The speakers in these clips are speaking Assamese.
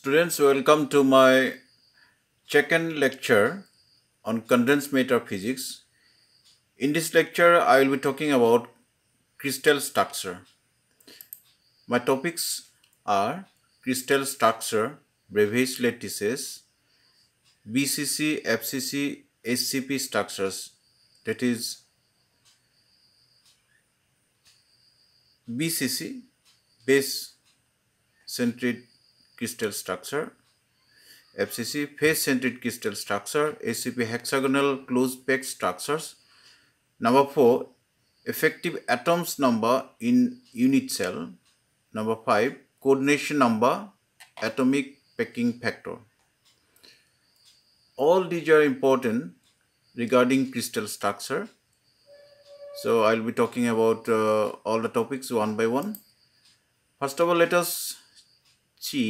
Students, welcome to my second lecture on condensed matter physics. In this lecture, I will be talking about crystal structure. My topics are crystal structure, Brevis lattices, BCC, FCC, SCP structures, that is BCC, base centered crystal structure. FCC face-centered crystal structure, ACP hexagonal closed packed structures. Number 4, effective atoms number in unit cell. Number 5, coordination number, atomic packing factor. All these are important regarding crystal structure. So I'll be talking about uh, all the topics one by one. First of all, let us যি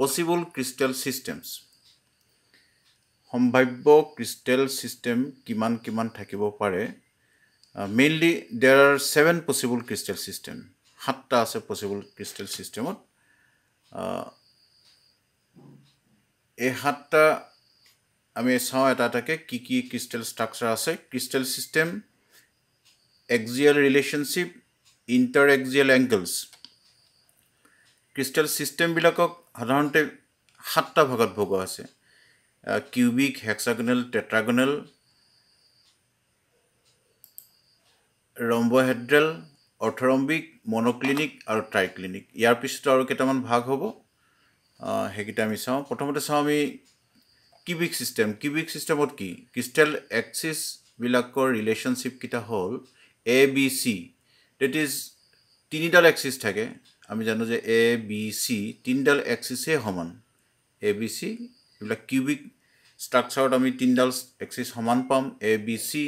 পচিবল ক্ৰিষ্টেল ছিষ্টেমছ সম্ভাৱ্য ক্ৰিষ্টেল ছিষ্টেম কিমান কিমান থাকিব পাৰে mainly there are seven possible crystal system সাতটা আছে পচিবল ক্ৰিষ্টেল ছিষ্টেমত এই সাতটা আমি চাওঁ এটা এটাকৈ কি কি ক্ৰিষ্টেল ষ্ট্ৰাকচাৰ আছে crystal system axial relationship inter axial angles crystal ছিষ্টেমবিলাকক সাধাৰণতে সাতটা ভাগত ভগোৱা আছে কিউবিক হেক্সাগনেল টেট্ৰাগনেল ৰম্বহেড্ৰেল অৰ্থৰম্বিক মনক্লিনিক আৰু ট্ৰাইক্লিনিক ইয়াৰ পিছতো আৰু কেইটামান ভাগ হ'ব সেইকেইটা আমি চাওঁ প্ৰথমতে চাওঁ আমি কিউবিক ছিষ্টেম কিউবিক ছিষ্টেমত কি ক্ৰিষ্টেল এক্সিছবিলাকৰ ৰিলেশ্যনশ্বিপকেইটা হ'ল A B C that is তিনিডাল এক্সিছ থাকে আমি জানো যে এ বি চি তিনিডাল এক্সিছেই সমান এ বি চি এইবিলাক কিউবিক ষ্ট্ৰাকচাৰত আমি তিনিডাল এক্সিছ সমান পাম এ বি চি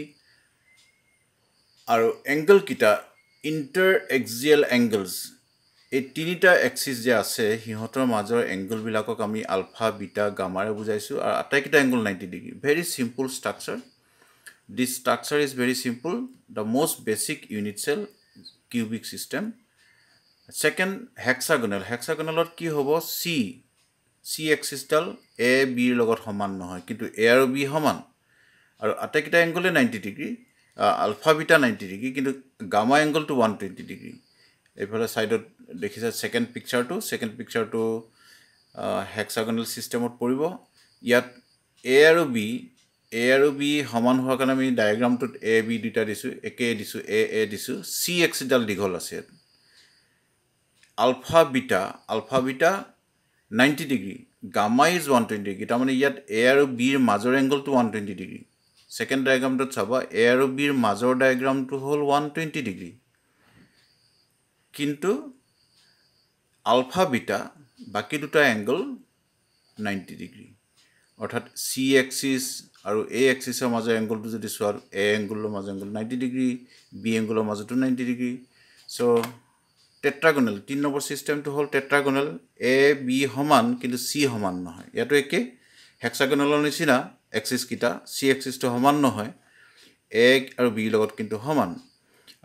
আৰু এংগলকেইটা ইণ্টাৰ এক্সিয়েল এংগলছ এই তিনিটা এক্সিছ যে আছে সিহঁতৰ মাজৰ এংগলবিলাকক আমি আলফা বিটা গামাৰে বুজাইছোঁ আৰু আটাইকেইটা angle ninety degree very simple structure this structure is very simple the most basic unit cell cubic system second hexagonal হেক্সাগনেলত কি হ'ব চি চি এক্সিছডাল এ বিৰ লগত সমান নহয় কিন্তু এ আৰু বি সমান আৰু আটাইকেইটা এংগলে ninety degree alpha beta ninety degree কিন্তু গামা এংগলটো ওৱান টুৱেণ্টি ডিগ্ৰী এইফালে ছাইডত দেখিছে ছেকেণ্ড পিকচাৰটো ছেকেণ্ড পিকচাৰটো হেক্সাগনেল ছিষ্টেমত পৰিব ইয়াত এ আৰু বি এ আৰু বি সমান হোৱাৰ কাৰণে আমি ডায়েগ্ৰামটোত এ বি দুটা দিছোঁ একে দিছোঁ এ এ দিছোঁ চি এক্সিডাল দীঘল আছে ইয়াত alpha beta alpha beta ninety degree gamma is one twenty degree তাৰমানে ইয়াত এ আৰু বিৰ মাজৰ এংগলটো ওৱান টুৱেণ্টি ডিগ্ৰী ছেকেণ্ড ডায়েগ্ৰামটোত চাবা এ আৰু বিৰ মাজৰ ডায়েগ্ৰামটো হ'ল ওৱান টুৱেণ্টি ডিগ্ৰী কিন্তু আলফা বিটা বাকী দুটা এংগল নাইণ্টি ডিগ্ৰী অৰ্থাৎ চি এক্সিছ আৰু এ এক্সিছৰ মাজৰ এংগলটো যদি চোৱা এ এংগলৰ মাজৰ এংগল নাইণ্টি ডিগ্ৰী বি এংগলৰ মাজতো নাইণ্টি ডিগ্ৰী চ' টেট্ৰাগনেল তিনি নম্বৰ ছিষ্টেমটো হ'ল টেট্ৰাগনেল এ বি সমান কিন্তু চি সমান নহয় ইয়াতো একে হেক্সাগনেলৰ নিচিনা এক্সিছকেইটা চি এক্সিছটো সমান নহয় এ আৰু বিৰ লগত কিন্তু সমান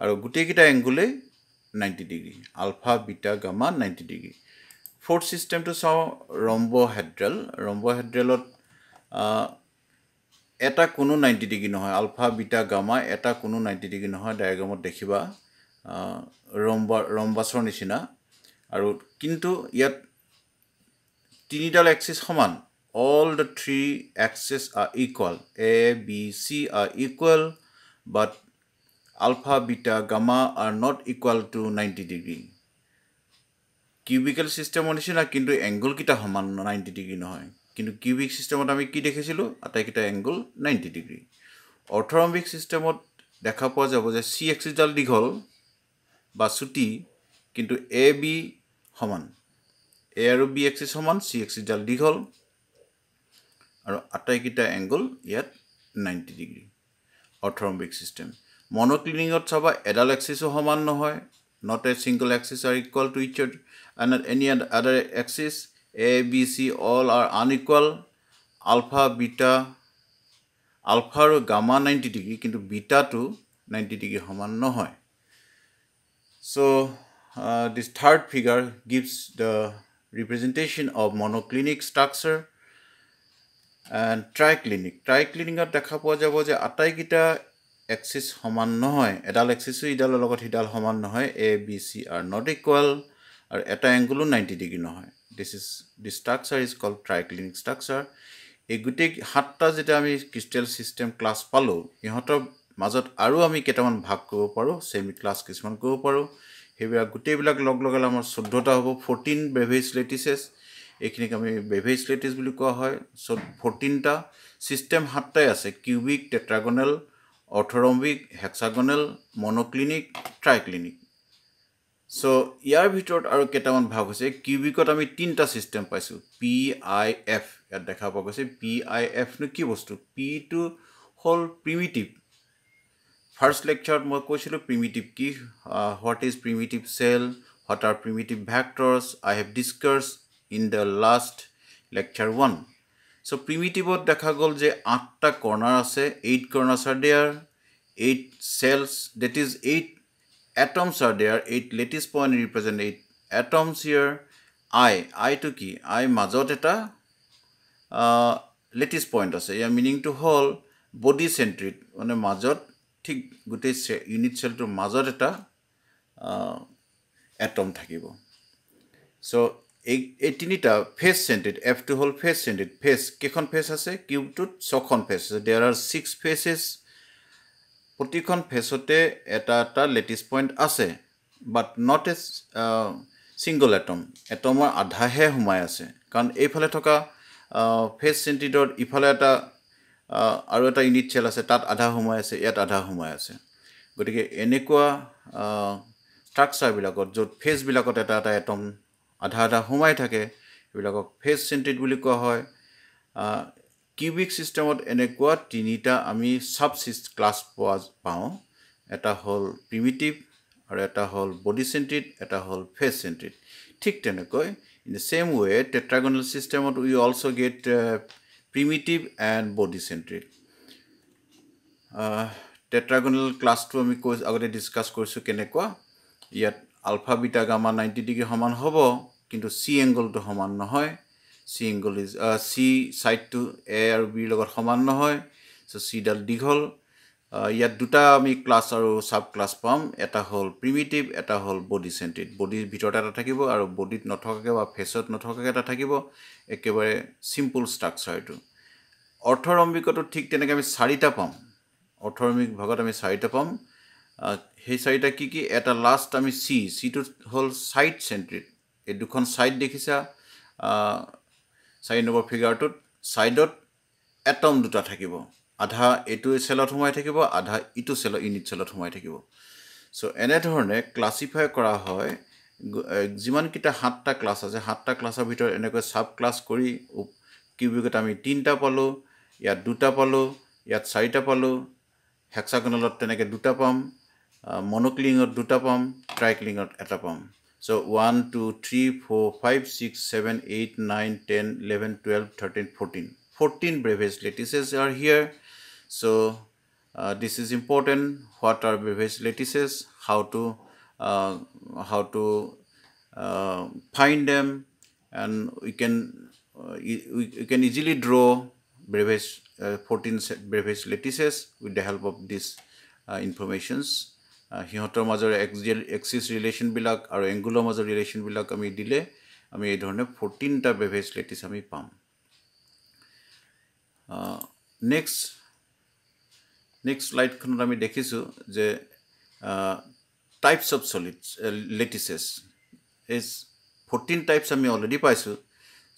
আৰু গোটেইকেইটা এংগুলেই ninety degree alpha beta gamma ninety degree fourth ছিষ্টেমটো চাওঁ ৰম্ব ৰম্বহেড্ৰেল ৰম্বহেড্ৰেলত এটা কোনো নাইণ্টি ডিগ্ৰী নহয় আলফা বিটা গামা এটা কোনো নাইণ্টি ডিগ্ৰী নহয় ডায়েগ্ৰামত দেখিবা ৰম্বা ৰম্বাছৰ নিচিনা আৰু কিন্তু ইয়াত তিনিডাল এক্সেছ সমান all the three axes are equal A B C are equal but alpha beta gamma are not equal to ninety degree cubical ছিষ্টেমৰ নিচিনা কিন্তু এংগুলকেইটা সমান নাইণ্টি ডিগ্ৰী নহয় কিন্তু কিউবিক ছিষ্টেমত আমি কি দেখিছিলোঁ আটাইকেইটা এংগুল নাইণ্টি ডিগ্ৰী অৰ্থৰম্বিক ছিষ্টেমত দেখা পোৱা যাব যে চি এক্সিছডাল দীঘল বা চুটি কিন্তু এ বি সমান এ আৰু বি এক্সিছ সমান চি এক্সিছডাল দীঘল আৰু আটাইকেইটা এংগল ইয়াত নাইণ্টি ডিগ্ৰী অৰ্থৰম্বিক ছিষ্টেম মনোক্লিনিকত চাবা এডাল এক্সিছো সমান নহয় not a single axis are equal to each and any other axis A B C all are unequal alpha beta alpha আৰু গামা নাইণ্টি ডিগ্ৰী কিন্তু বিটাটো নাইণ্টি ডিগ্ৰী সমান নহয় So uh, this third figure gives the representation of monoclinic structure and triclinic. Triclinic at the poja was a taikita axis homan nohoi. Edal axis idal logot idal homan nohoi. A, B, C are not equal. Or at angle 90 degree nohoi. This is the structure is called triclinic structure. A good hatta zetami crystal system class palo. You have মাজত আৰু আমি কেইটামান ভাগ কৰিব পাৰোঁ চেমি ক্লাছ কিছুমান কৰিব পাৰোঁ সেইবিলাক গোটেইবিলাক লগ লগালে আমাৰ চৈধ্যটা হ'ব ফৰ্টিন বেভেজ লেটিচেছ এইখিনিক আমি বেভেজ লেটিছ বুলি কোৱা হয় চ' ফৰ্টিনটা ছিষ্টেম সাতটাই আছে cubic tetragonal orthorhombic hexagonal monoclinic clinic so' ইয়াৰ ভিতৰত আৰু কেইটামান ভাগ হৈছে কিউবিকত আমি তিনিটা ছিষ্টেম পাইছোঁ পি আই এফ ইয়াত দেখা পোৱা গৈছে পি আই এফনো কি বস্তু পিটো হ'ল প্ৰিমিটিভ First lecture मैं कोशिश लो primitive key. what is primitive cell what are primitive vectors I have discussed in the last lecture one so primitive और देखा गोल जे आठ तक corner say eight corners are there eight cells that is eight atoms are there eight lattice point represent eight atoms here I I to key I मज़ौत है ता lattice point I या meaning to whole body centric उन्हें मज़ौत ঠিক গোটেই ইউনিট চেলটোৰ মাজত এটা এটম থাকিব চ' এই এই তিনিটা ফেচ চেণ্টেড এফটো হ'ল ফেচ চেণ্টেড ফেচ কেইখন ফেচ আছে কিউবটোত ছখন ফেচ আছে দেৰ আৰ ছিক্স ফেচেছ প্ৰতিখন ফেচতে এটা এটা লেটিছ পইণ্ট আছে but not a single atom এটমৰ আধাহে সোমাই আছে কাৰণ এইফালে থকা ফেচ চেণ্টিডৰ ইফালে এটা আৰু এটা ইউনিট চেল আছে তাত আধা সোমাই আছে ইয়াত আধা সোমাই আছে গতিকে এনেকুৱা ষ্ট্ৰাকচাৰবিলাকত য'ত ফেচবিলাকত এটা এটা এটম আধা আধা সোমাই থাকে সেইবিলাকক ফেচ চেণ্ট্ৰিড বুলি কোৱা হয় কিউবিক ছিষ্টেমত এনেকুৱা তিনিটা আমি চাব ছিষ্ট ক্লাছ পোৱা পাওঁ এটা হ'ল প্ৰিমিটিভ আৰু এটা হ'ল বডি চেণ্ট্ৰিড এটা হ'ল ফেচ চেণ্ট্ৰিড ঠিক তেনেকৈ in the same way tetragonal ছিষ্টেমত we also' get primitive and body centric tetragonal ক্লাছটো আমি কৈ আগতে ডিছকাছ কৰিছোঁ কেনেকুৱা ইয়াত আলফাবিটা গামা নাইণ্টি ডিগ্ৰী সমান হ'ব কিন্তু চি এংগলটো সমান নহয় চি এংগল ইজ চি ছাইডটো এ আৰু বিৰ লগত সমান নহয় চ' চিডাল দীঘল ইয়াত দুটা আমি ক্লাছ আৰু চাব ক্লাছ পাম এটা হ'ল প্ৰিমিটিভ এটা হ'ল বডি চেণ্ট্ৰিড বডিৰ ভিতৰত এটা থাকিব আৰু বডিত নথকাকৈ বা ফেচত নথকাকৈ এটা থাকিব একেবাৰে চিম্পুল ষ্ট্ৰাকচাৰটো অৰ্থৰম্বিকতো ঠিক তেনেকৈ আমি চাৰিটা পাম অৰ্থৰম্বিক ভাগত আমি চাৰিটা পাম সেই চাৰিটা কি কি এটা লাষ্ট আমি চি চিটো হ'ল ছাইড চেণ্ট্ৰিড এই দুখন ছাইড দেখিছা চাৰি নম্বৰ ফিগাৰটোত ছাইডত এটম দুটা থাকিব আধা এইটো চেলত সোমাই থাকিব আধা ইটো চেলত ইউনিট চেলত সোমাই থাকিব চ' এনেধৰণে ক্লাছিফাই কৰা হয় যিমানকেইটা সাতটা ক্লাছ আছে সাতটা ক্লাছৰ ভিতৰত এনেকৈ চাব ক্লাছ কৰি কিউবিকত আমি তিনিটা পালোঁ ইয়াত দুটা পালোঁ ইয়াত চাৰিটা পালোঁ হেক্সাগনলত তেনেকৈ দুটা পাম মনোক্লিঙত দুটা পাম ট্ৰাইক্লিঙত এটা পাম so' one two three four five six seven eight nine ten eleven twelve thirteen fourteen fourteen Bravais lattices are here So uh, this is important. What are beverage lattices? How to uh, how to uh, find them, and we can uh, we, we can easily draw brevis uh, 14 brevis lattices with the help of these uh, informations. সিহঁতৰ মাজৰ এক্সিছ ৰিলেশ্যনবিলাক আৰু এংগুলৰ মাজৰ ৰিলেশ্যনবিলাক আমি দিলে আমি fourteen ধৰণে ফৰ্টিনটা lattices লেটিছ আমি পাম Next. নেক্সট শ্লাইডখনত আমি দেখিছোঁ যে টাইপছ অফ চলিড লেটিছেছ এই ফৰ্টিন টাইপছ আমি অলৰেডি পাইছোঁ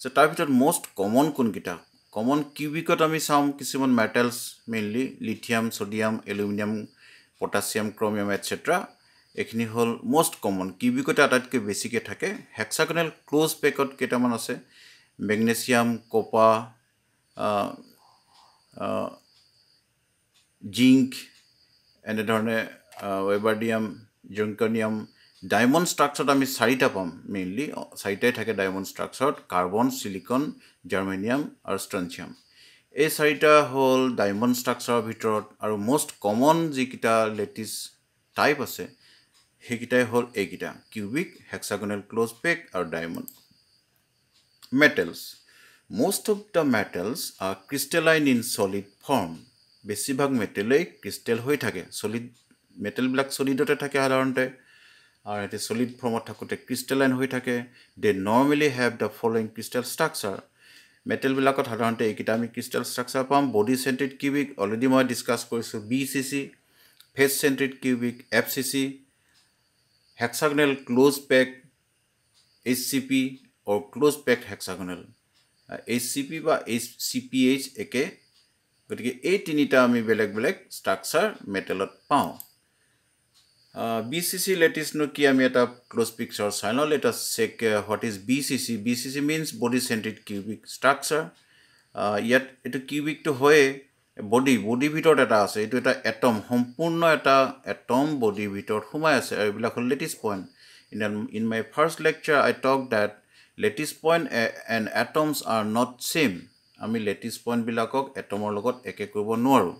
যে তাৰ ভিতৰত মষ্ট কমন কোনকেইটা কমন কিউবিকত আমি চাওঁ কিছুমান metals mainly lithium sodium aluminium potassium chromium et cetera এইখিনি হ'ল মষ্ট কমন কিউবিকতে আটাইতকৈ বেছিকৈ থাকে হেক্সাগনেল ক্ল'জ পেকত কেইটামান আছে মেগনেছিয়াম কপা জিংক এনেধৰণে ৱেবাৰডিয়াম জংকনিয়াম ডায়মণ্ড ষ্ট্ৰাকচাৰত আমি চাৰিটা পাম মেইনলি চাৰিটাই থাকে ডায়মণ্ড ষ্ট্ৰাকচাৰত কাৰ্বন চিলিকন জাৰ্মেনিয়াম আৰু ষ্ট্ৰেঞ্চিয়াম এই চাৰিটা হ'ল ডায়মণ্ড ষ্ট্ৰাকচাৰৰ ভিতৰত আৰু মষ্ট কমন যিকেইটা লেটিছ টাইপ আছে সেইকেইটাই হ'ল এইকেইটা কিউবিক হেক্সাগনেল ক্ল'জ পেক আৰু diamond metals most of the metals are crystalline in solid form বেছিভাগ মেটেলেই ক্ৰিষ্টেল হৈ থাকে চলিড মেটেলবিলাক চলিডতে থাকে সাধাৰণতে আৰু সিহঁতে চলিড ফৰ্মত থাকোঁতে ক্ৰিষ্টেলাইন হৈ থাকে they normally have the following crystal structure মেটেলবিলাকত সাধাৰণতে এইকেইটা আমি ক্ৰিষ্টেল ষ্ট্ৰাকচাৰ পাম বডি চেণ্ট্ৰিড কিউবিক অলৰেডি মই ডিছকাছ কৰিছোঁ B C C face centred cubic F C C hexagonal close pack H C P অ' close pack hexagonal H C P বা এইচ চি পি এইচ একে গতিকে এই তিনিটা আমি বেলেগ বেলেগ ষ্ট্ৰাকচাৰ মেটেলত পাওঁ বি চি চি লেটিষ্টনো কি আমি এটা ক্লজ পিকচাৰ চাই লওঁ let check what is B C C B C C means body centred cubic structure ইয়াত এইটো কিউবিকটো হয়ে বডি বডিৰ ভিতৰত এটা আছে এইটো এটা এটম সম্পূৰ্ণ এটা এটম বডিৰ ভিতৰত সোমাই আছে আৰু এইবিলাক হ'ল lattice point in in my first lecture I talk that lattice point and atoms are not same আমি লেটিচ পইণ্টবিলাকক এটমৰ লগত একে কৰিব নোৱাৰোঁ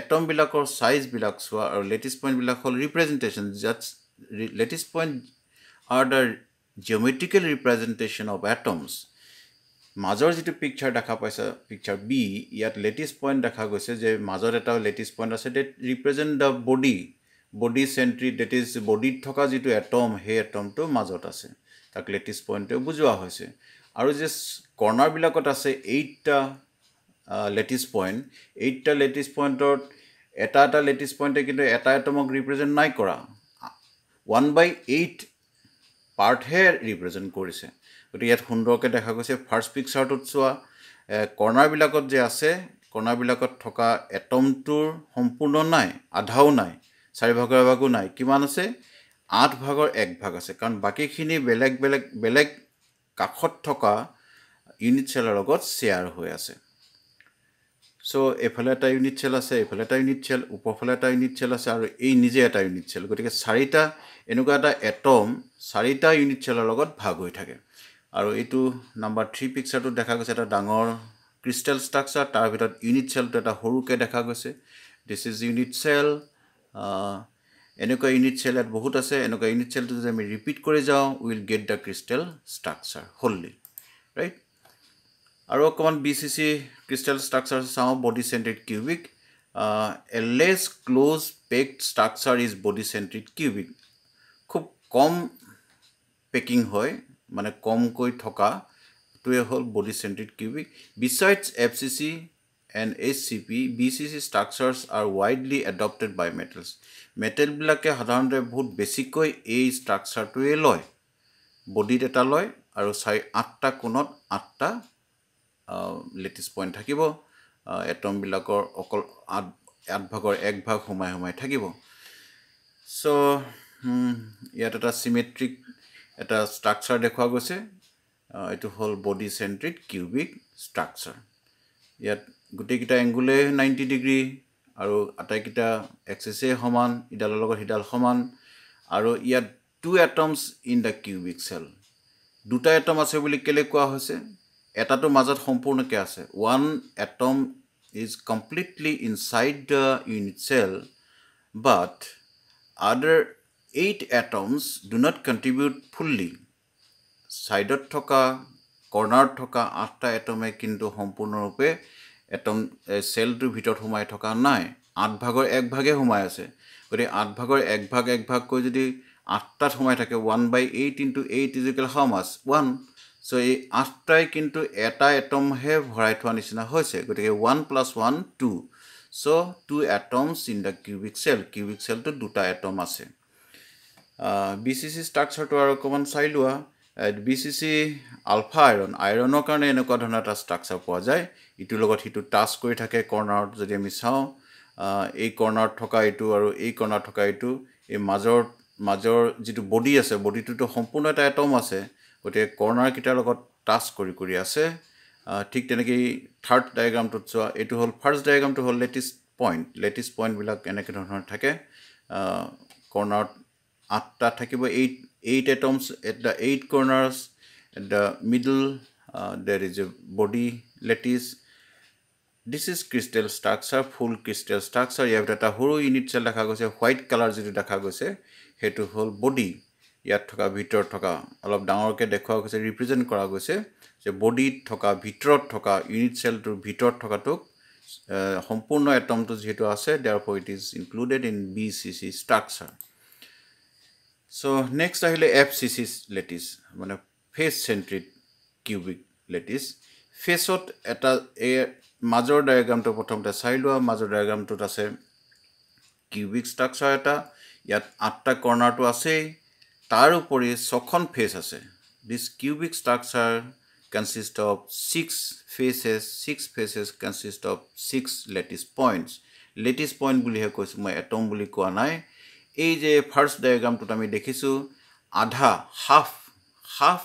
এটমবিলাকৰ চাইজবিলাক চোৱা আৰু লেটিচ পইণ্টবিলাক হ'ল representation just lattice point are the geometrical representation of atoms মাজৰ যিটো পিকচাৰ দেখা পাইছা পিকচাৰ বি ইয়াত লেটিচ পইণ্ট দেখা গৈছে যে মাজত এটা লেটিচ পইণ্ট আছে that represent the body body centre that is বডিত থকা যিটো এটম সেই এটমটো মাজত আছে তাক লেটিচ পইণ্টে বুজোৱা হৈছে আৰু যে কৰ্ণাৰবিলাকত আছে এইটটা লেটিচ পইণ্ট এইটটা লেটিচ পইণ্টত এটা এটা লেটিচ পইণ্টে কিন্তু এটা এটমক ৰিপ্ৰেজেণ্ট নাই কৰা ওৱান বাই এইট পাৰ্টহে ৰিপ্ৰেজেণ্ট কৰিছে গতিকে ইয়াত সুন্দৰকৈ দেখা গৈছে ফাৰ্ষ্ট পিকচাৰটোত চোৱা কৰ্ণাৰবিলাকত যে আছে কৰ্ণাৰবিলাকত থকা এটমটোৰ সম্পূৰ্ণ নাই আধাও নাই চাৰিভাগৰ এভাগো নাই কিমান আছে আঠ ভাগৰ এক ভাগ আছে কাৰণ বাকীখিনি বেলেগ বেলেগ বেলেগ কাষত থকা ইউনিট চেলৰ লগত শ্বেয়াৰ হৈ আছে চ' এইফালে এটা ইউনিট চেল আছে এইফালে এটা ইউনিট চেল ওপৰফালে এটা ইউনিট চেল আছে আৰু এই নিজে এটা ইউনিট চেল গতিকে চাৰিটা এনেকুৱা এটা এটম চাৰিটা ইউনিট চেলৰ লগত ভাগ হৈ থাকে আৰু এইটো নাম্বাৰ থ্ৰী পিকচাৰটোত দেখা গৈছে এটা ডাঙৰ ক্ৰিষ্টেল ষ্ট্ৰাকচাৰ তাৰ ভিতৰত ইউনিট চেলটো এটা সৰুকৈ দেখা গৈছে দিছ ইজ ইউনিট চেল এনেকুৱা ইউনিট চেল ইয়াত বহুত আছে এনেকুৱা ইউনিট চেলটো যদি আমি ৰিপিট কৰি যাওঁ will get the crystal structure wholly right আৰু অকণমান B C C crystal structure চাওঁ body centred cubic a less close packed structure is body centred cubic খুব কম পেকিং হয় মানে কমকৈ থকাটোৱে হ'ল body centred cubic besides F C C and H C P B C C structures are widely adopted by metals মেটেলবিলাকে সাধাৰণতে বহুত বেছিকৈ এই ষ্ট্ৰাকচাৰটোৱে লয় বডিত এটা লয় আৰু চাৰি আঠটা কোণত আঠটা লেটিষ্ট পইণ্ট থাকিব এটমবিলাকৰ অকল আঠ আঠভাগৰ এক ভাগ সোমাই সোমাই থাকিব চ' ইয়াত এটা চিমেট্ৰিক এটা ষ্ট্ৰাকচাৰ দেখুওৱা গৈছে এইটো হ'ল বডি চেণ্ট্ৰিক কিউবিক ষ্ট্ৰাকচাৰ ইয়াত গোটেইকেইটা এংগুলে নাইণ্টি ডিগ্ৰী আৰু আটাইকেইটা এক্সেছেই সমান ইডালৰ লগত সিডাল সমান আৰু ইয়াত two atoms in the cubic cell দুটা এটম আছে বুলি কেলৈ কোৱা হৈছে এটাটো মাজত সম্পূৰ্ণকৈ আছে one atom is completely inside the unit cell but other eight atoms do not contribute fully ছাইডত থকা কৰ্ণাৰত থকা আঠটা এটমে কিন্তু সম্পূৰ্ণৰূপে এটম চেলটোৰ ভিতৰত সোমাই থকা নাই আঠভাগৰ এক ভাগে সোমাই আছে গতিকে আঠভাগৰ এক ভাগ এক ভাগকৈ যদি আঠটাত সোমাই থাকে one by eight into eight is equal how much one so' এই আঠটাই কিন্তু এটা এটমহে ভৰাই থোৱা নিচিনা হৈছে গতিকে one plus one two so' two atoms in the cubic cell cubic চেলটোত দুটা এটম আছে বি চি চি ষ্ট্ৰাকচাৰটো আৰু অকণমান চাই লোৱা B C C alpha iron আইৰণৰ কাৰণে এনেকুৱা ধৰণৰ এটা ষ্ট্ৰাকচাৰ পোৱা যায় ইটোৰ লগত সিটো টাচ কৰি থাকে কৰ্ণাৰত যদি আমি চাওঁ এই কৰ্ণাৰত থকা এইটো আৰু এই কৰ্ণাৰত থকা এইটো এই মাজৰ মাজৰ যিটো বডি আছে বডিটোতো সম্পূৰ্ণ এটা এটম আছে গতিকে কৰ্ণাৰকেইটাৰ লগত টাচ কৰি কৰি আছে ঠিক তেনেকেই থাৰ্ড ডায়েগ্ৰামটোত চোৱা এইটো হ'ল ফাৰ্ষ্ট ডায়েগ্ৰামটো হ'ল লেটেষ্ট পইণ্ট লেটেষ্ট পইণ্টবিলাক এনেকৈ ধৰণৰ থাকে কৰ্ণাৰত আঠটা থাকিব eight eight atoms at the eight corners at the middle there is a body lattice this is crystal structure full crystal structure ইয়াত এটা সৰু ইউনিট চেল দেখা গৈছে হোৱাইট কালাৰ যিটো দেখা গৈছে সেইটো হ'ল বডি ইয়াত থকা ভিতৰত থকা অলপ ডাঙৰকৈ দেখুওৱা গৈছে ৰিপ্ৰেজেণ্ট কৰা গৈছে যে বডিত থকা ভিতৰত থকা ইউনিট চেলটোৰ ভিতৰত থকাটোক সম্পূৰ্ণ এটমটো যিহেতু আছে therefore it is included in B C C structure so' next আহিলে এফ চি চি লেটিচ মানে ফেচ চেণ্ট্ৰিড কিউবিক লেটিচ ফেচত এটা এই মাজৰ ডায়েগ্ৰামটো প্ৰথমতে চাই লোৱা মাজৰ ডায়েগ্ৰামটোত আছে কিউবিক ষ্ট্ৰাকচাৰ এটা ইয়াত আঠটা কৰ্ণাৰটো আছেই তাৰোপৰি ছখন ফেচ আছে this cubic structure consist of six faces six faces consist of six lattice points lattice point বুলিহে কৈছোঁ মই এটম বুলি কোৱা নাই এই যে ফাৰ্ষ্ট ডায়েগ্ৰামটোত আমি দেখিছোঁ আধা half half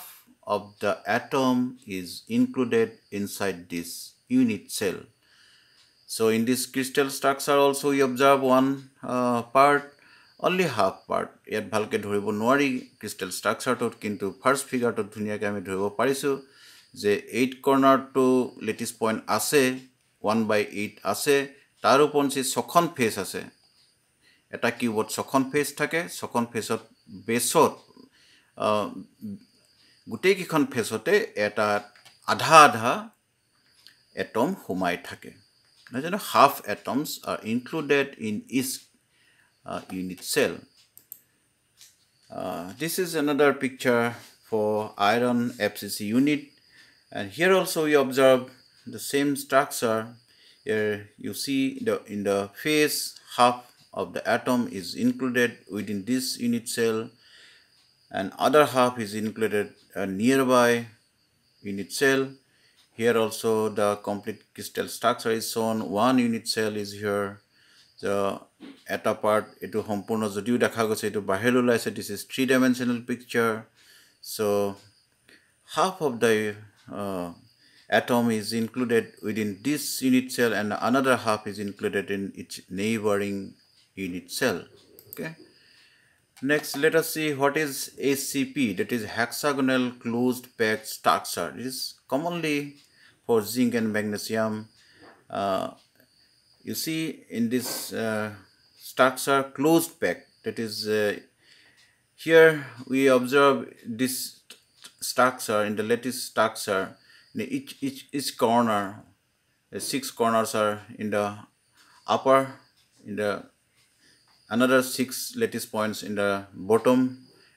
of the atom is included inside this unit cell. So in this crystal structure also we observe one uh, part, only half part. Yet bhalke dhoribo noari crystal structure tot kintu first figure tot dhuniya ke ami dhoribo parisu. Je 8 corner to lattice point ase, 1 by 8 ase, tarupon si sokhan face ase. Eta ki what sokhan face thake, sokhan face of base of uh, gutekikhan face ote, eta adha adha atom humai thake. Now, you half atoms are included in each uh, unit cell. Uh, this is another picture for iron FCC unit. And here also we observe the same structure. Here you see the in the face half of the atom is included within this unit cell and other half is included uh, nearby unit cell. Here also the complete crystal structure is shown. One unit cell is here. The part it এইটো সম্পূৰ্ণ যদিও দেখা গৈছে এইটো বাহিৰলৈ ওলাইছে this is three-dimensional picture. So half of the uh, atom is included within this unit cell and another half is included in its neighboring unit cell okay next let us see what is hcp that is hexagonal closed packed structure it is commonly for zinc and magnesium. Uh, you see in this uh, structure closed pack that is uh, here we observe this structure in the lattice structure in each, each, each corner six corners are in the upper in the another six lattice points in the bottom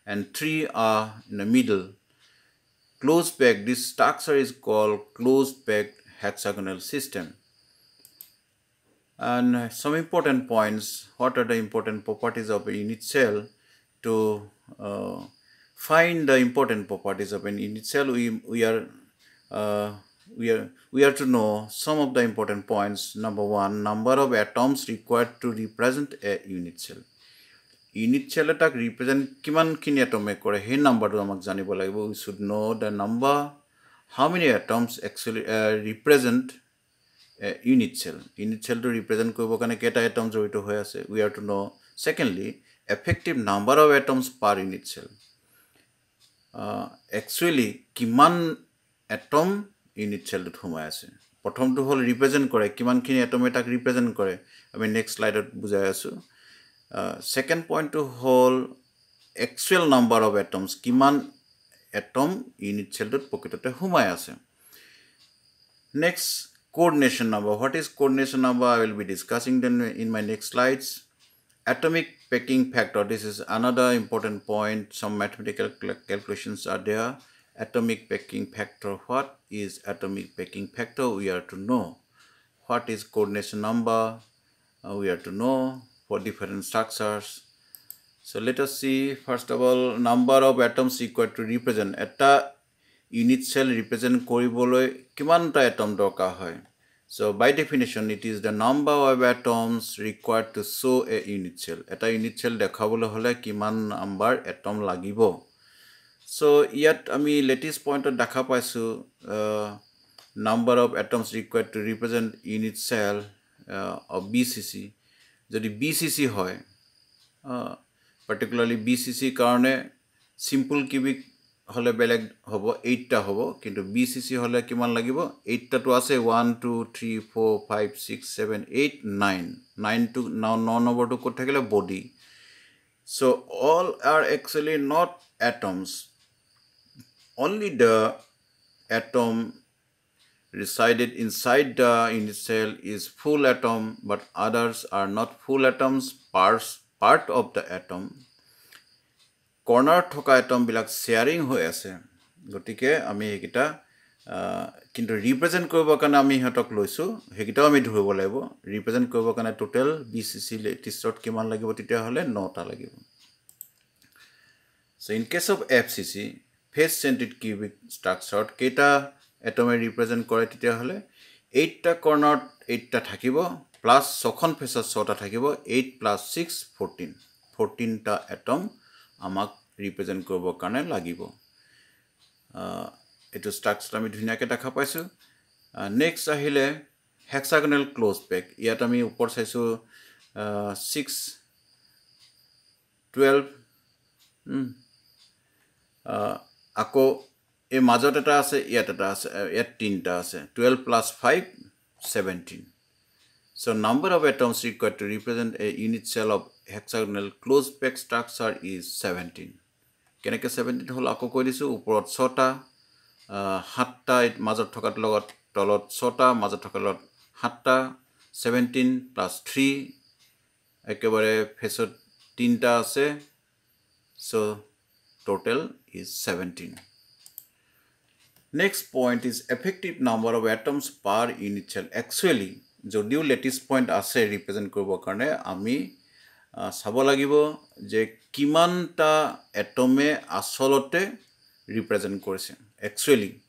and three are in the middle closed packed this structure is called closed packed hexagonal system and some important points what are the important properties of a unit cell to uh, find the important properties of an unit cell we, we are uh, we are we are to know some of the important points number one number of atoms required to represent a unit cell unit cell এটাক ৰিপ্ৰেজেণ্ট কিমানখিনি এটমে কৰে সেই নাম্বাৰটো আমাক জানিব লাগিব we should know' the number how many atoms actually represent unit cell unit চেলটো ৰিপ্ৰেজেণ্ট কৰিবৰ কাৰণে কেইটা এটম জড়িত হৈ আছে we are to know' secondly effective number of atoms per unit cell actually কিমান এটম ইউনিট চেলটোত সোমাই আছে প্ৰথমটো হ'ল ৰিপ্ৰেজেণ্ট কৰে কিমানখিনি এটমে তাক ৰিপ্ৰেজেণ্ট কৰে আমি নেক্সট শ্লাইডত বুজাই আছোঁ second point to হ'ল একচুৱেল নাম্বাৰ অফ এটমছ কিমান এটম ইউনিট চেলটোত প্ৰকৃততে সোমাই আছে Next coordination number. What is coordination number? I will be discussing them in my next slides. Atomic packing factor. This is another important point. Some mathematical calculations are there. Atomic packing factor. What is atomic packing factor? We are to know. What is coordination number? Uh, we are to know. for different structures. So let us see first of all number of atoms required to represent. Atta unit cell represent koriboloi kimanta atom doka hai. So by definition it is the number of atoms required to show a unit cell. Atta unit cell dekhabolo hale kiman number atom lagibo. So yet I mean latest point of dekha paisu uh, number of atoms required to represent unit cell uh, of BCC. যদি বি চি চি হয় পাৰ্টিকুলাৰলি বি চি চিৰ কাৰণে চিম্পল কিউবিক হ'লে বেলেগ হ'ব এইটটা হ'ব কিন্তু বি চি চি হ'লে কিমান লাগিব এইটটাটো আছে one two three four five six seven eight nine নাইনটো ন ন নম্বৰটো ক'ত থাকিলে body so' all are actually not atoms only the atom resided inside the unit cell is full atom but others are not full atoms parts part of the atom corner thoka atom bilak sharing hoy ase gotike ami ekita kintu represent korbo kana ami hetok loisu hekita ami dhurbo laibo represent korbo kana total bcc lattice shot kiman lagibo tita hole 9 ta lagibo so in case of fcc face centered cubic structure keta এটমে ৰিপ্ৰেজেণ্ট কৰে তেতিয়াহ'লে এইটটা কৰ্ণত এইটটা থাকিব প্লাছ ছখন ফেচত ছটা থাকিব এইট প্লাছ ছিক্স ফৰ্টিন ফৰ্টিনটা এটম আমাক ৰিপ্ৰেজেণ্ট কৰিবৰ কাৰণে লাগিব এইটো ষ্ট্ৰাকচাৰ আমি ধুনীয়াকৈ দেখা পাইছোঁ নেক্সট আহিলে হেক্সাগনেল ক্লজ পেক ইয়াত আমি ওপৰত চাইছোঁ ছিক্স টুৱেলভ আকৌ এই মাজত এটা আছে ইয়াত এটা আছে ইয়াত তিনিটা আছে twelve plus five seventeen so' number of atoms require to represent a unit cell of hexagonal close pack structure is seventeen কেনেকৈ ছেভেণ্টিন হ'ল আকৌ কৈ দিছোঁ ওপৰত ছটা সাতটা মাজত থকাৰ লগত তলত ছটা মাজত থকাৰ লগত সাতটা ছেভেণ্টিন প্লাছ থ্ৰী একেবাৰে ফেচত তিনিটা আছে so' total is seventeen Next point is effective number of atoms per unit cell. Actually, the new latest point as a represent Kurbakane, Ami Sabalagibo, the Kimanta atome asolote represent Kursin. Actually,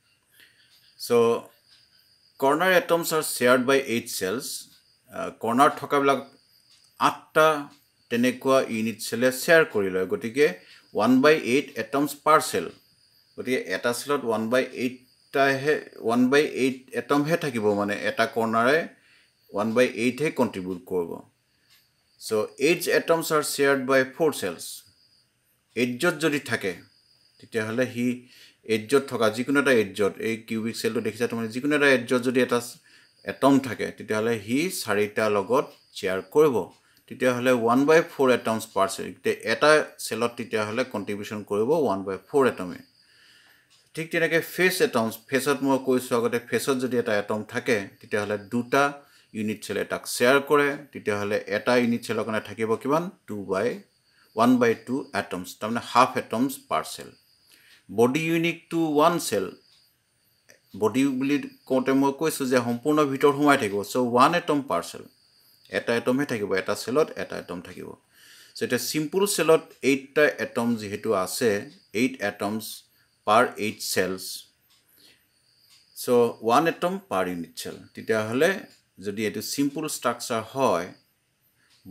so corner atoms are shared by eight cells. Uh, corner Tokablak Atta Tenequa unit cell share Kurilo, Gotike, one by eight atoms per cell. গতিকে এটা চেলত ওৱান বাই এইটটাহে ওৱান বাই এইট এটমহে থাকিব মানে এটা কৰ্ণাৰে ওৱান বাই এইটহে কণ্ট্ৰিবিউট কৰিব so' eight atoms are shared by four cells এইটজত যদি থাকে তেতিয়াহ'লে সি এইটজত থকা যিকোনো এটা এইটজত এই কিউবিক চেলটো দেখিছা তোমাৰ যিকোনো এটা এইটজত যদি এটা এটম থাকে তেতিয়াহ'লে সি চাৰিটাৰ লগত শ্বেয়াৰ কৰিব তেতিয়াহ'লে one by four atoms per cell এটা চেলত তেতিয়াহ'লে কণ্ট্ৰিবিউশ্যন কৰিব ওৱান বাই ফ'ৰ এটমে ঠিক তেনেকৈ ফেচ এটম ফেচত মই কৈছোঁ আগতে ফেচত যদি এটা এটম থাকে তেতিয়াহ'লে দুটা ইউনিট চেলে তাক শ্বেয়াৰ কৰে তেতিয়াহ'লে এটা ইউনিট চেলৰ কাৰণে থাকিব কিমান two by one by two atoms তাৰমানে half atoms per cell body ইউনিটটো ওৱান চেল বডি বুলি কওঁতে মই কৈছোঁ যে সম্পূৰ্ণ ভিতৰত সোমাই থাকিব so' one atom per cell এটা এটমহে থাকিব এটা চেলত এটা এটম থাকিব চ' এতিয়া চিম্পুল চেলত এইটটা এটম যিহেতু আছে eight atoms per eight cells so' one atom per unit cell তেতিয়াহ'লে যদি এইটো চিম্পুল ষ্ট্ৰাকচাৰ হয়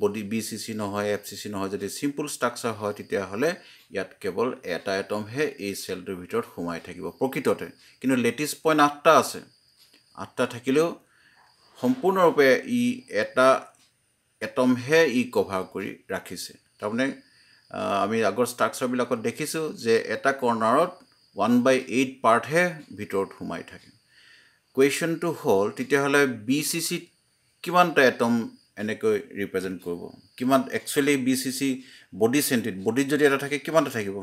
বডি বি চি চি নহয় এফ চি চি নহয় যদি চিম্পুল ষ্ট্ৰাকচাৰ হয় তেতিয়াহ'লে ইয়াত কেৱল এটা এটমহে এই চেলটোৰ ভিতৰত সোমাই থাকিব প্ৰকৃততে কিন্তু লেটিচ পইণ্ট আঠটা আছে আঠটা থাকিলেও সম্পূৰ্ণৰূপে ই এটা এটমহে ই কভাৰ কৰি ৰাখিছে তাৰমানে আমি আগৰ ষ্ট্ৰাকচাৰবিলাকত দেখিছোঁ যে এটা কৰ্ণাৰত ওৱান বাই এইট পাৰ্টহে ভিতৰত সোমাই থাকে কুৱেশ্যনটো হ'ল তেতিয়াহ'লে বি চি চিত কিমানটা এটম এনেকৈ ৰিপ্ৰেজেণ্ট কৰিব কিমান actually B C C body চেণ্টিত বডিত যদি এটা থাকে কিমানটা থাকিব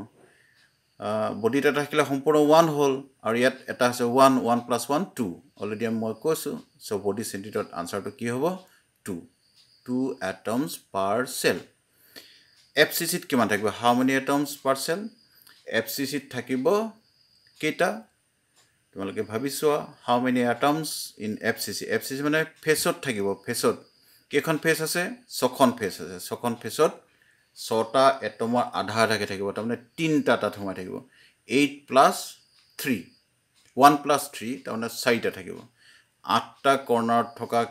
বডি এটা থাকিলে সম্পূৰ্ণ ওৱান হ'ল আৰু ইয়াত এটা আছে one one plus one two already মই কৈছোঁ চ' বডি চেণ্টিটত আনচাৰটো কি হ'ব two two atoms per cell F C চিত কিমান থাকিব how many atoms per F C চিত থাকিব কেইটা তোমালোকে ভাবি চোৱা how many atoms in F C C F C C মানে ফেচত থাকিব ফেচত কেইখন ফেচ আছে ছখন ফেচ আছে ছখন ফেচত ছটা এটমৰ আধা আধাকৈ থাকিব তাৰমানে তিনিটা তাত সোমাই থাকিব eight plus three one plus three তাৰমানে চাৰিটা থাকিব আঠটা কৰ্ণাৰত থকা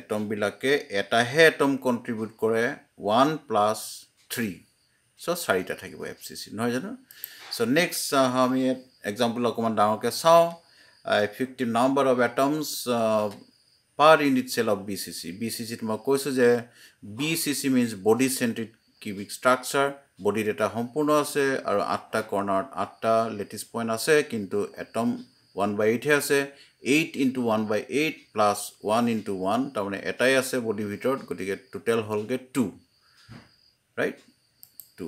এটমবিলাকে এটাহে এটম কণ্ট্ৰিবিউট কৰে ওৱান প্লাছ থ্ৰী চ' চাৰিটা থাকিব এফ চি চি নহয় জানো চ' নেক্সট চাওঁ আমি ইয়াত এক্সাম্পল অকণমান ডাঙৰকৈ চাওঁ effective number of atoms per unit cell of B C C B C চিত মই কৈছোঁ যে B C C means body centric cubic structure বডিত এটা সম্পূৰ্ণ আছে আৰু আঠটা কৰ্ণাৰত আঠটা লেটেষ্ট পইণ্ট আছে কিন্তু এটম ওৱান বাই এইটহে আছে eight into one by eight plus one into one তাৰমানে এটাই আছে বডিৰ ভিতৰত গতিকে টোটেল হ'লগৈ টু ৰাইট টু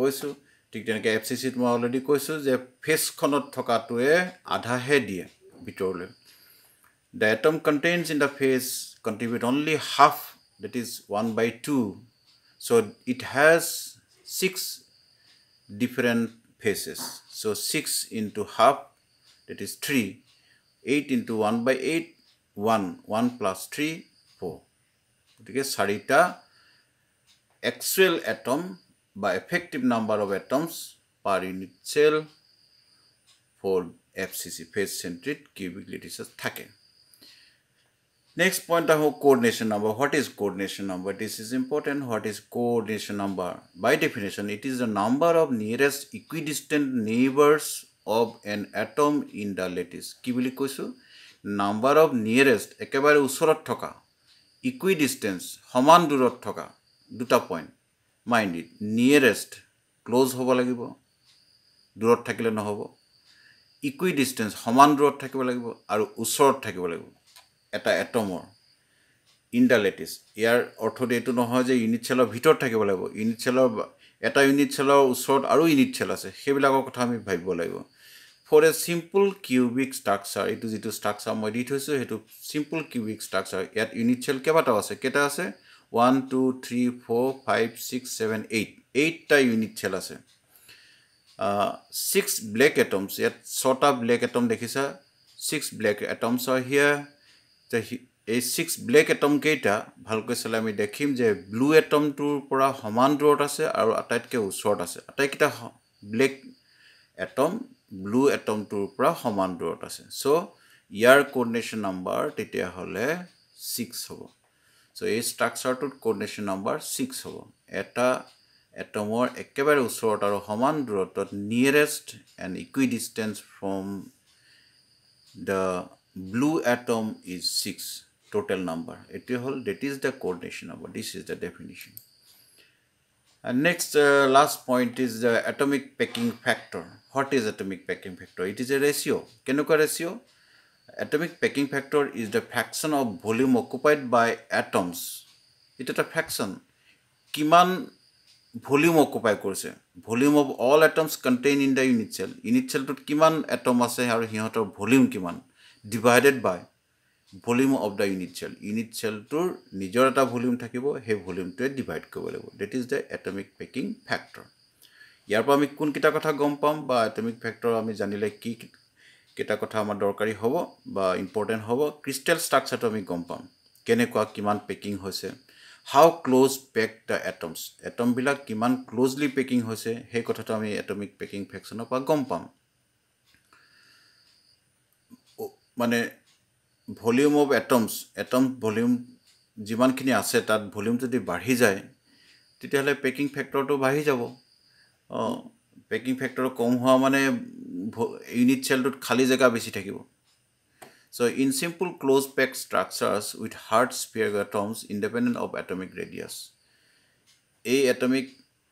কৈছোঁ ঠিক তেনেকৈ এফ চি চিত মই অলৰেডি কৈছোঁ যে ফেচখনত থকাটোৱে আধাহে দিয়ে ভিতৰলৈ the atom contains in the face contribute only half that is one by two so' it has six different faces so' six into half that is three eight into one by eight one one plus three four গতিকে চাৰিটা actual atom by effective number of atoms per unit cell for FCC phase centric cubic lattices thake. Next point of coordination number. What is coordination number? This is important. What is coordination number? By definition, it is the number of nearest equidistant neighbors of an atom in the lattice. Number of nearest equidistance, Haman Durot Thoka, Duta point. Mind it nearest close হ'ব লাগিব দূৰত থাকিলে নহ'ব ইকুই ডিষ্টেঞ্চ সমান দূৰত থাকিব লাগিব আৰু ওচৰত থাকিব লাগিব এটা এটমৰ ইণ্ডালেটিচ ইয়াৰ অৰ্থটো এইটো নহয় যে ইউনিট চেলৰ ভিতৰত থাকিব লাগিব ইউনিট চেলৰ এটা ইউনিট চেলৰ ওচৰত আৰু ইউনিট চেল আছে সেইবিলাকৰ কথা আমি ভাবিব লাগিব for a simple cubic structure এইটো যিটো ষ্ট্ৰাকচাৰ মই দি থৈছোঁ সেইটো চিম্পল কিউবিক ষ্ট্ৰাকচাৰ ইয়াত ইউনিট চেল কেইবাটাও আছে কেইটা আছে one two three four five six seven eight এইটটা ইউনিট চেল আছে ছিক্স ব্লেক এটমছ ইয়াত ছটা ব্লেক এটম দেখিছা ছিক্স ব্লেক এটমছ আৰু সেয়া এই ছিক্স ব্লেক এটমকেইটা ভালকৈ চালে আমি দেখিম যে ব্লু এটমটোৰ পৰা সমান দূৰত আছে আৰু আটাইতকৈ ওচৰত আছে আটাইকেইটা ব্লেক এটম ব্লু এটমটোৰ পৰা সমান দূৰত আছে চ' ইয়াৰ কৰ্ডিনেশ্যন নাম্বাৰ তেতিয়াহ'লে ছিক্স হ'ব So, এই ষ্ট্ৰাকচাৰটোত coordination number six. হ'ব এটা atom or ওচৰত আৰু or দূৰত্বত nearest and equidistance from the blue atom is total number. It will that is the coordination number. This is the definition. And next, uh, last point is the atomic packing factor. What is atomic packing factor? It is a ratio. Can you ratio? atomic packing factor is the fraction of volume occupied by atoms it is a fraction kiman volume occupy korese volume of all atoms contained in the unit cell unit cell tot kiman atom ase aru hiotor volume kiman divided by volume of the unit cell unit cell tor nijor ata volume thakibo he volume to divide korbo that is the atomic packing factor iar pa ami kun kita kotha gompam ba atomic factor ami janile ki কেইটা কথা আমাৰ দৰকাৰী হ'ব বা ইম্পৰ্টেণ্ট হ'ব ক্ৰিষ্টেল ষ্ট্ৰাকচাৰটো আমি গম পাম কেনেকুৱা কিমান পেকিং হৈছে how close pack the atoms এটমবিলাক কিমান ক্ল'জলি পেকিং হৈছে সেই কথাটো আমি এটমিক পেকিং ফেকশ্যনৰ পৰা গম পাম মানে volume of atoms atom volume যিমানখিনি আছে তাত ভলিউম যদি বাঢ়ি যায় তেতিয়াহ'লে পেকিং ফেক্টৰটো বাঢ়ি যাব অঁ পেকিং ফেক্টৰ কম হোৱা মানে ইউনিট চেলটোত খালী জেগা বেছি থাকিব so' in simple close pack structures with hard sphere atoms independent of atomic radius এই এটমিক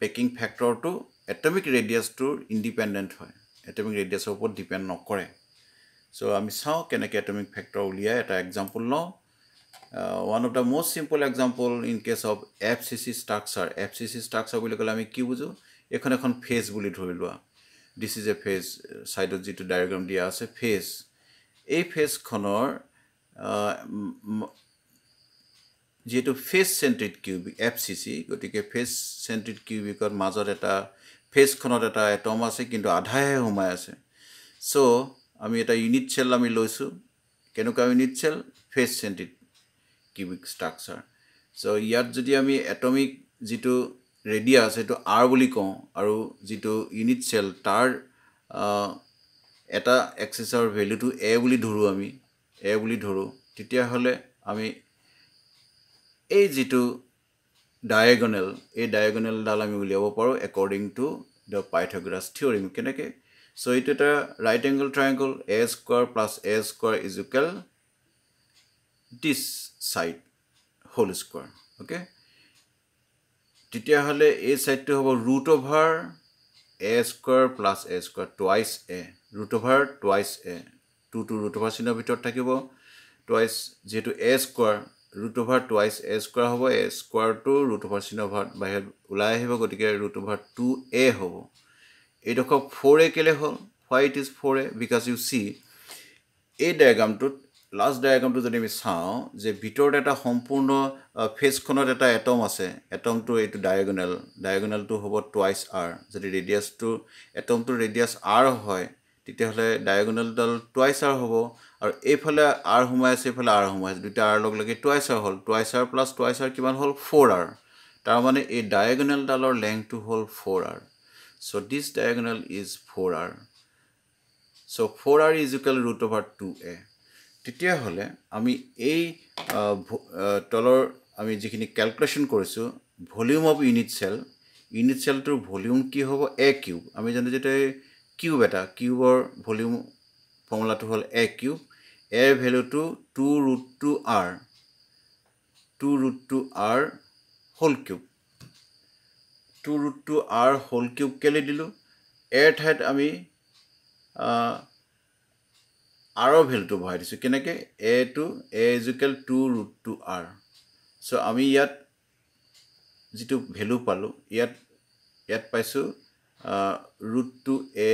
পেকিং ফেক্টৰটো এটমিক ৰেডিয়াছটোৰ ইণ্ডিপেণ্ডেণ্ট হয় এটমিক ৰেডিয়াছৰ ওপৰত ডিপেণ্ড নকৰে চ' আমি চাওঁ কেনেকৈ এটমিক ফেক্টৰ উলিয়াই এটা এক্সাম্পল লওঁ one of the most simple example in case of F C C structure F C C structure বুলি ক'লে আমি কি বুজোঁ এইখন এখন ফেজ বুলি ধৰি লোৱা দিছ ইজ এ ফেজ ছাইডত যিটো ডায়েগ্ৰাম দিয়া আছে ফেজ এই ফেজখনৰ uh, যিহেতু face centred cubic F C C গতিকে ফেজ চেণ্ট্ৰিড কিউবিকৰ মাজত এটা ফেজখনত এটা এটম আছে কিন্তু আধাহে সোমাই আছে চ' আমি এটা ইউনিট চেল আমি লৈছোঁ কেনেকুৱা unit cell face centred cubic structure so' ইয়াত যদি আমি এটমিক যিটো ৰেডিয়াছ সেইটো আৰ বুলি কওঁ আৰু যিটো ইউনিট চেল তাৰ এটা এক্সেছৰ ভেলুটো এ বুলি ধৰোঁ আমি এ বুলি ধৰোঁ তেতিয়াহ'লে আমি এই যিটো ডায়েগনেল এই ডায়েগনেলডাল আমি উলিয়াব পাৰোঁ according to the Pythagoras theorem কেনেকৈ চ' এইটো এটা right angle triangle a square plus a square is equal this side whole square okay তেতিয়া হলে এ সাইডটো হ'ব root over a square plus a square twice a root over twice a two two root over চিনৰ ভিতৰত থাকিব টুয়াইস যেহেতু a square root over twice a square হব এ স্কোয়াৰটো ৰুট ওভাৰ চিহ্ন বাইৰ ওলাই আহিব গতিকে ৰুট ওভার টু এ হব এইডোখর ফোর এ কেলে হল why it is four a because you see এই ডায়াগ্রামটোত লাষ্ট ডায়েগ্ৰামটো যদি আমি চাওঁ যে ভিতৰত এটা সম্পূৰ্ণ ফেচখনত এটা এটম আছে এটমটো এইটো ডায়েগনেল ডায়েগনেলটো হ'ব টুৱাইচ আৰ যদি ৰেডিয়াছটো এটমটো ৰেডিয়াছ আৰ হয় তেতিয়াহ'লে ডায়েগনেলডাল টুৱাইচ আৰ হ'ব আৰু এইফালে আৰ সোমাই আছে এইফালে আৰ সোমাই আছে দুইটা আৰ লগ লাগি টুৱাইচ আৰ হ'ল twice r plus twice r কিমান হ'ল ফ'ৰ আৰ তাৰমানে এই ডায়েগনেলডালৰ লেংথটো হ'ল four r so' this diagonal is four r so' four r is equal root over two a' তেতিয়াহ'লে আমি এই তলৰ আমি যিখিনি কেলকুলেশ্যন কৰিছোঁ volume of unit cell unit চেলটোৰ ভলিউম কি হ'ব এ কিউব আমি জানো যে যেতিয়া কিউব এটা কিউবৰ ভলিউম ফৰ্মুলাটো হ'ল এ কিউব এৰ ভেলুটো two root two r two root two r whole cube two root two r whole cube কেলৈ দিলোঁ এৰ ঠাইত আমি আৰৰ ভেলুটো বঢ়াই দিছোঁ কেনেকৈ a to a is equal two root two r so' আমি ইয়াত যিটো ভেলু পালোঁ ইয়াত ইয়াত পাইছোঁ root two a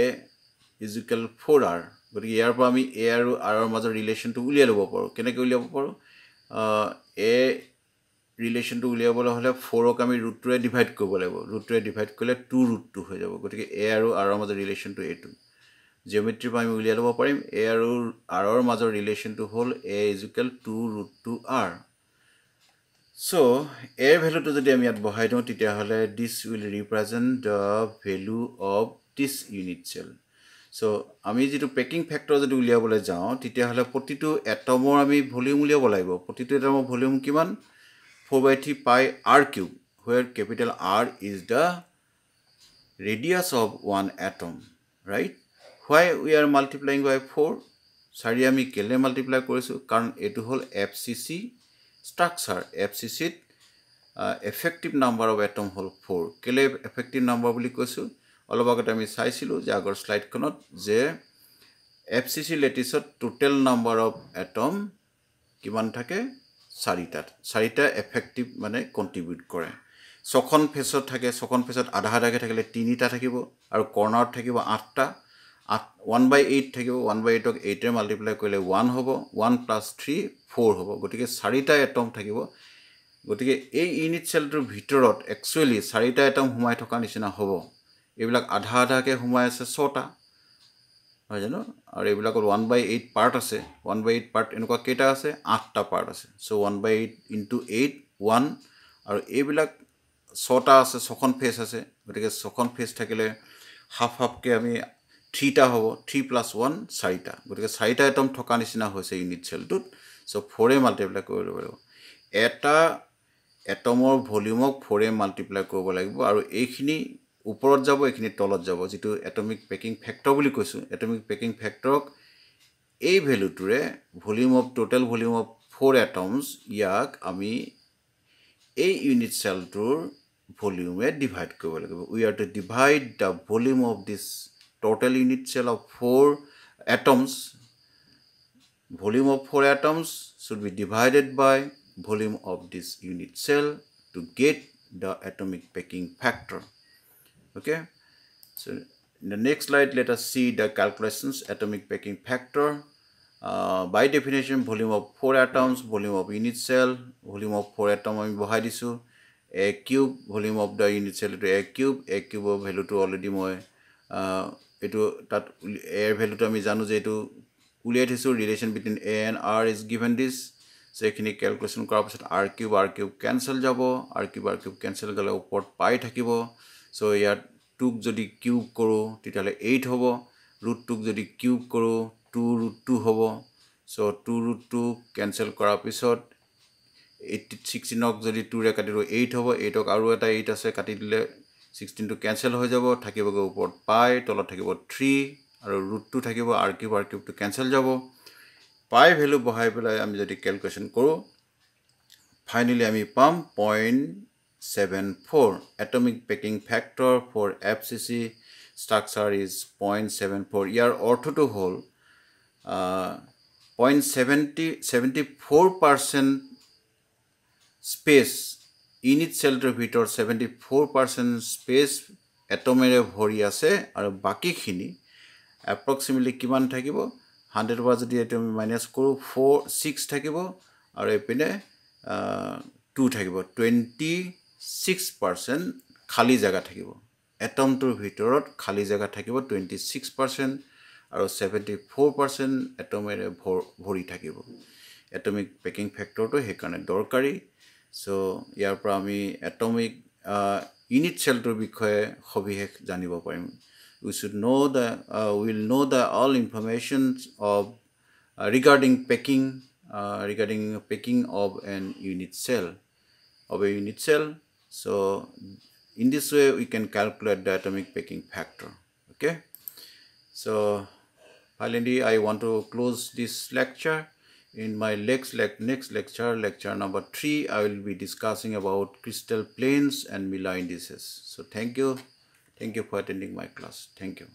is equal four r গতিকে ইয়াৰ পৰা আমি এ আৰু আৰৰ মাজৰ ৰিলেশ্যনটো উলিয়াই ল'ব পাৰোঁ কেনেকৈ উলিয়াব পাৰোঁ এ ৰিলেশ্যনটো উলিয়াবলৈ হ'লে ফ'ৰক আমি ৰুটটোৰে ডিভাইড কৰিব লাগিব ৰুটটোৰে ডিভাইড কৰিলে টু ৰুট টু হৈ যাব গতিকে এ আৰু আৰৰ মাজৰ ৰিলেশ্যনটো এইটো জিঅ'মেট্ৰিৰ পৰা আমি উলিয়াই ল'ব পাৰিম এ আৰু আৰৰ মাজৰ ৰিলেশ্যনটো হ'ল a is equal two root two r so' a ভেলুটো যদি আমি ইয়াত বহাই দিওঁ তেতিয়াহ'লে this will represent the value of this unit cell so' আমি যিটো পেকিং ফেক্টৰ যদি উলিয়াবলৈ যাওঁ তেতিয়াহ'লে প্ৰতিটো এটমৰ আমি ভলিউম উলিয়াব লাগিব প্ৰতিটো এটমৰ ভলিউম কিমান four by three pi r cube where capital r is the radius of one atom right why we are multiplying by four চাৰি আমি কেলৈ মাল্টিপ্লাই কৰিছোঁ কাৰণ এইটো হ'ল F C C structure F C চিত এফেক্টিভ নাম্বাৰ অফ এটম হ'ল ফ'ৰ কেলৈ এফেক্টিভ নাম্বাৰ বুলি কৈছোঁ অলপ আগতে আমি চাইছিলোঁ যে আগৰ শ্লাইডখনত যে এফ চি চি লেটিছত টোটেল নাম্বাৰ অফ এটম কিমান থাকে চাৰিটা চাৰিটা এফেক্টিভ মানে কণ্ট্ৰিবিউট কৰে ছখন ফেচত থাকে ছখন ফেচত আধা আধাকৈ থাকিলে তিনিটা থাকিব আৰু কৰ্ণাৰত থাকিব আঠটা আঠ ওৱান বাই এইট থাকিব ওৱান বাই এইটক এইটেৰে মাল্টিপ্লাই কৰিলে ওৱান হ'ব ওৱান প্লাছ থ্ৰী ফ'ৰ হ'ব গতিকে চাৰিটা এটম থাকিব গতিকে এই ইউনিট চেলটোৰ ভিতৰত একচুৱেলি চাৰিটা এটম সোমাই থকাৰ নিচিনা হ'ব এইবিলাক আধা আধাকৈ সোমাই আছে ছটা নহয় জানো আৰু এইবিলাকত ওৱান বাই এইট পাৰ্ট আছে ওৱান বাই এইট পাৰ্ট এনেকুৱা কেইটা আছে আঠটা পাৰ্ট আছে so' one by eight into eight one আৰু এইবিলাক ছটা আছে ছখন ফেচ আছে গতিকে ছখন ফেচ থাকিলে হাফ হাফকৈ আমি থ্ৰীটা হ'ব থ্ৰী প্লাছ ওৱান চাৰিটা গতিকে চাৰিটা আইটম থকা নিচিনা হৈছে ইউনিট চেলটোত চ' ফ'ৰে মাল্টিপ্লাই কৰিব লাগিব এটা এটমৰ ভলিউমক ফ'ৰে মাল্টিপ্লাই কৰিব লাগিব আৰু এইখিনি ওপৰত যাব এইখিনি তলত যাব যিটো এটমিক পেকিং ফেক্টৰ বুলি কৈছোঁ এটমিক পেকিং ফেক্টৰক এই ভেলুটোৰে volume of total volume of four atoms ইয়াক আমি এই ইউনিট চেলটোৰ ভলিউমে ডিভাইড কৰিব লাগিব we are to divide the volume of this total unit cell of 4 atoms volume of 4 atoms should be divided by volume of this unit cell to get the atomic packing factor okay so in the next slide let us see the calculations atomic packing factor uh, by definition volume of 4 atoms volume of unit cell volume of 4 atom আমি বহাই a cube volume of the unit cell to a cube a cube ৰ ভেলুটো অলৰেডি মই uh, এইটো তাত এ এৰ ভেলুটো আমি জানো যে এইটো উলিয়াই থৈছোঁ relation between a and r is given this so' এইখিনি কেলকুলেশ্যন কৰাৰ পিছত r cube r cube cancel যাব r cube r cube cancel গ'লে ওপৰত পাই থাকিব চ' ইয়াত টুক যদি কিউব কৰোঁ তেতিয়াহ'লে এইট হ'ব ৰুট টুক যদি কিউব কৰোঁ টু ৰুট টু হ'ব so' two root two cancel কৰাৰ পিছত এইট ছিক্সটিনক যদি টুৰে কাটি দিওঁ এইট হ'ব এইটক আৰু এটা এইট আছে কাটি দিলে চিক্সটিনটো কেঞ্চেল হৈ যাব থাকিবগৈ ওপৰত পাই তলত থাকিব থ্ৰী আৰু ৰুটটো থাকিব আৰ কিউব আৰ কিউবটো কেঞ্চেল যাব পাই ভেলু বঢ়াই পেলাই আমি যদি কেলকুলেশ্যন কৰোঁ ফাইনেলি আমি পাম point seven four atomic packing factor for F C C structure is point seven four ইয়াৰ অৰ্থটো হ'ল point seventy seventy four percent space unit চেলটোৰ ভিতৰত ছেভেণ্টি ফ'ৰ পাৰ্চেণ্ট স্পেচ এটমেৰে ভৰি আছে আৰু বাকীখিনি এপ্ৰক্সিমেটলি কিমান থাকিব হাণ্ড্ৰেডৰ পৰা যদি এইটো আমি মাইনাছ কৰোঁ ফ'ৰ ছিক্স থাকিব আৰু এইপিনে টু থাকিব টুৱেণ্টি ছিক্স পাৰ্চেণ্ট খালী জেগা থাকিব এটমটোৰ ভিতৰত খালী জেগা থাকিব টুৱেণ্টি ছিক্স পাৰ্চেণ্ট আৰু ছেভেণ্টি ফ'ৰ পাৰ্চেণ্ট এটমেৰে ভৰ ভৰি থাকিব এটমিক পেকিং ফেক্টৰটো সেইকাৰণে দৰকাৰী চ' ইয়াৰ পৰা আমি এটমিক ইউনিট চেলটোৰ বিষয়ে সবিশেষ জানিব পাৰিম we should know' the will know' the all informations of regarding packing regarding packing of an unit cell of a unit cell so' in this way we can calculate the atomic packing factor okay so' finally i want to close this lecture in my next, next lecture, lecture number 3, I will be discussing about crystal planes and Miller indices. So thank you. Thank you for attending my class. Thank you.